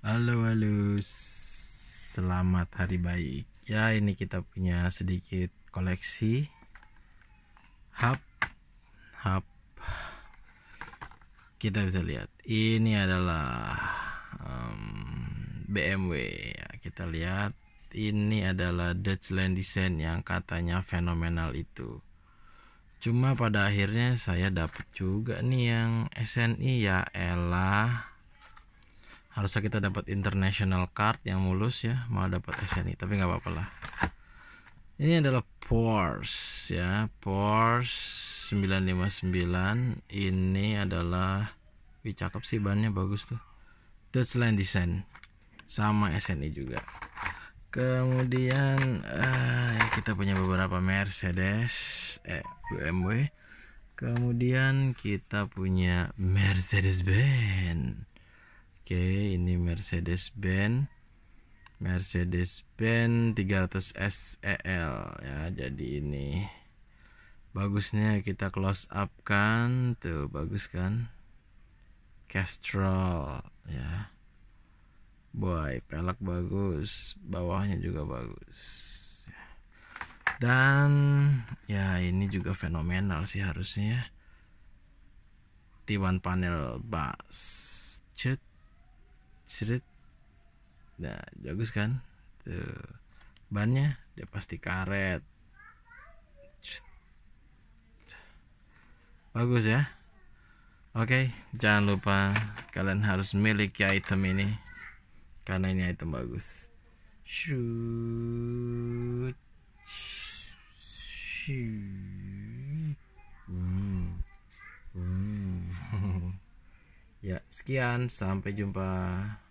Halo, halo. Selamat hari baik. Ya, ini kita punya sedikit koleksi hap hap Kita bisa lihat. Ini adalah um, BMW ya. Kita lihat ini adalah Dutchland Design yang katanya fenomenal itu. Cuma pada akhirnya saya dapat juga nih yang SNI ya elah harusnya kita dapat international card yang mulus ya mau dapat SNI tapi nggak apa-apa lah ini adalah Porsche ya Porsche 959 ini adalah wih cakep sih bannya bagus tuh Dutch line design sama SNI juga kemudian eh, ya kita punya beberapa Mercedes eh BMW kemudian kita punya Mercedes Benz Oke, ini Mercedes-Benz Mercedes-Benz 300 SEL ya. Jadi ini bagusnya kita close up kan. Tuh, bagus kan? Castrol ya. Boy, pelek bagus, bawahnya juga bagus. Dan ya ini juga fenomenal sih harusnya. Tiwan panel bass. Cet Seret. Nah, bagus kan? Tuh. Bannya dia pasti karet. Bagus ya. Oke, jangan lupa kalian harus miliki item ini karena ini item bagus. Shoot. Shoot. Ya, sekian. Sampai jumpa.